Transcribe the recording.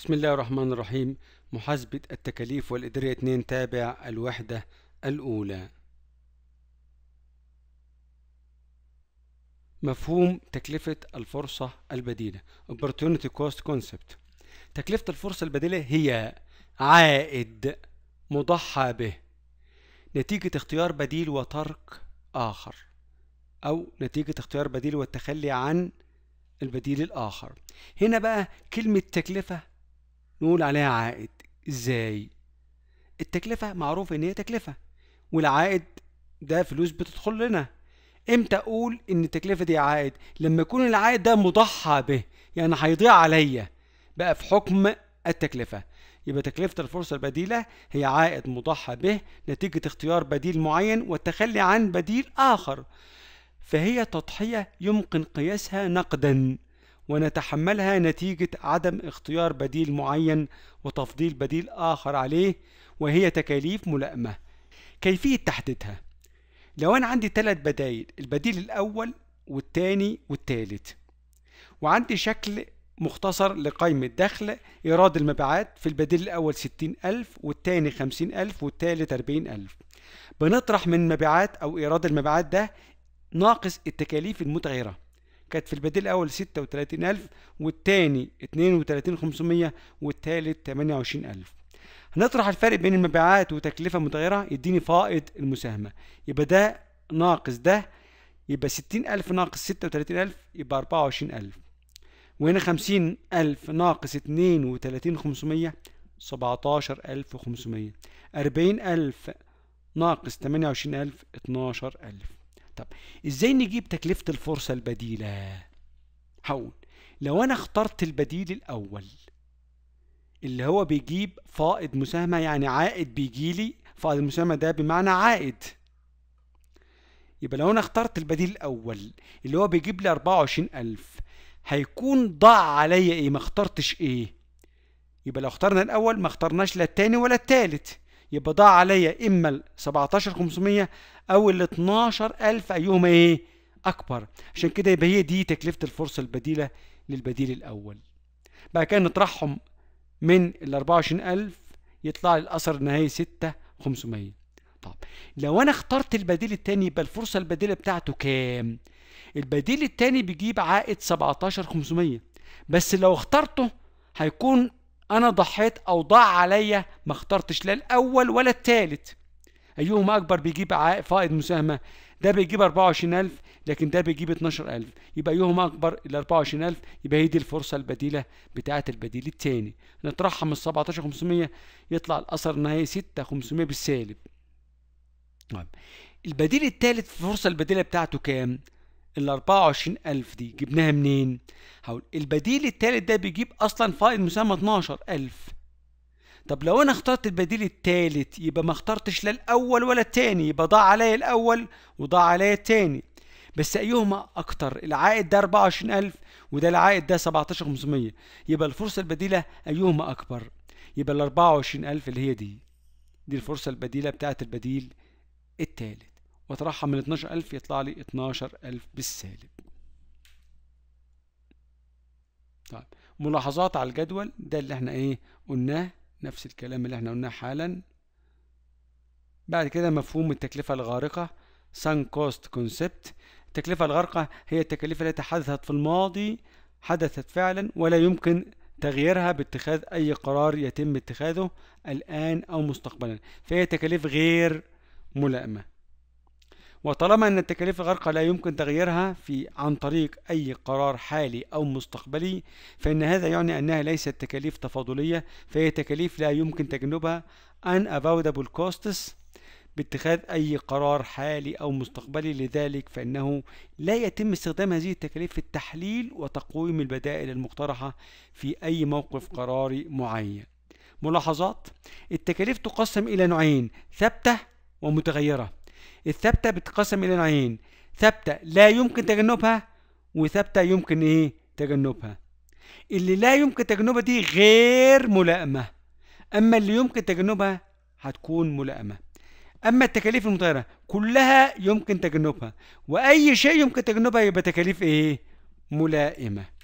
بسم الله الرحمن الرحيم محاسبة التكاليف والإدارية 2 تابع الوحدة الأولى مفهوم تكلفة الفرصة البديلة Opportunity Cost Concept تكلفة الفرصة البديلة هي عائد مضحى به نتيجة اختيار بديل وترك آخر أو نتيجة اختيار بديل والتخلي عن البديل الآخر هنا بقى كلمة تكلفة نقول عليها عائد ازاي التكلفة معروف ان هي تكلفة والعائد ده فلوس بتدخل لنا امتى اقول ان التكلفة دي عائد لما يكون العائد ده مضحى به يعني هيضيع عليا بقى في حكم التكلفة يبقى تكلفة الفرصة البديلة هي عائد مضحى به نتيجة اختيار بديل معين والتخلي عن بديل آخر فهي تضحية يمكن قياسها نقدا ونتحملها نتيجة عدم اختيار بديل معين وتفضيل بديل آخر عليه وهي تكاليف ملائمة كيفية تحديدها لو أنا عندي ثلاث بدايل البديل الأول والتاني والتالت وعندي شكل مختصر لقيمة دخل إيراد المبيعات في البديل الأول ستين خمسين والتاني والثالث والتالت ألف بنطرح من مبيعات أو إيراد المبيعات ده ناقص التكاليف المتغيرة كانت في البديل الأول 36000 والثاني 32500 والثالث 28000 هنطرح الفرق بين المبيعات وتكلفة متغيرة يديني فائض المساهمة يبقى ده ناقص ده يبقى 60000 ناقص 36000 يبقى 24000 وهنا 50000 ناقص 32500 17500 40000 ناقص 28000 12000 طب ازاي نجيب تكلفة الفرصة البديلة هقول لو انا اخترت البديل الاول اللي هو بيجيب فائض مساهمة يعني عائد بيجيلي فائض المساهمة ده بمعنى عائد يبقى لو انا اخترت البديل الاول اللي هو بيجيب لي 24000 هيكون ضاع عليا ايه ما اخترتش ايه يبقى لو اخترنا الاول ما اخترناش لا التاني ولا التالت يبقى ضاع عليا اما ال 17500 او ال 12000 ايهما ايه اكبر عشان كده يبقى هي دي تكلفه الفرصه البديله للبديل الاول بقى كان نطرحهم من ال 24000 يطلع لي الاثر النهائي 6500 طب لو انا اخترت البديل الثاني يبقى الفرصه البديله بتاعته كام البديل الثاني بيجيب عائد 17500 بس لو اخترته هيكون انا ضحيت او ضاع عليا ما اخترتش لا الاول ولا التالت ايهما اكبر بيجيب فائض مساهمه ده بيجيب 24000 لكن ده بيجيب 12000 يبقى ايهما اكبر ال 24000 يبقى هي دي الفرصه البديله بتاعه البديل الثاني نترحم ال 17500 يطلع الاثر النهائي 6500 بالسالب طيب البديل الثالث الفرصه البديله بتاعته كام ال 24000 دي جبناها منين؟ هقول البديل التالت ده بيجيب أصلا فائض مسمى 12000 طب لو أنا اخترت البديل التالت يبقى ما اخترتش لا الأول ولا التاني يبقى ضاع عليا الأول وضاع عليا التاني بس أيهما أكتر؟ العائد ده 24000 وده العائد ده 17500 يبقى الفرصة البديلة أيهما أكبر؟ يبقى ال 24000 اللي هي دي دي الفرصة البديلة بتاعت البديل التالت وأطرحها من 12000 يطلع لي 12000 بالسالب طيب ملاحظات على الجدول ده اللي احنا ايه قلناه نفس الكلام اللي احنا قلناه حالا بعد كده مفهوم التكلفة الغارقة سان كوست كونسبت التكلفة الغارقة هي التكاليف التي حدثت في الماضي حدثت فعلا ولا يمكن تغييرها باتخاذ أي قرار يتم اتخاذه الآن أو مستقبلا فهي تكاليف غير ملائمة وطالما أن التكاليف الغارقة لا يمكن تغييرها في عن طريق أي قرار حالي أو مستقبلي فإن هذا يعني أنها ليست تكاليف تفاضلية فهي تكاليف لا يمكن تجنبها unavoidable costs باتخاذ أي قرار حالي أو مستقبلي لذلك فإنه لا يتم استخدام هذه التكاليف في التحليل وتقويم البدائل المقترحة في أي موقف قراري معين ملاحظات التكاليف تقسم إلى نوعين ثابتة ومتغيرة الثابتة بتتقسم إلى نوعين ثابتة لا يمكن تجنبها وثابتة يمكن إيه تجنبها اللي لا يمكن تجنبها دي غير ملائمة أما اللي يمكن تجنبها هتكون ملائمة أما التكاليف المطيرة كلها يمكن تجنبها وأي شيء يمكن تجنبها يبقى تكاليف إيه ملائمة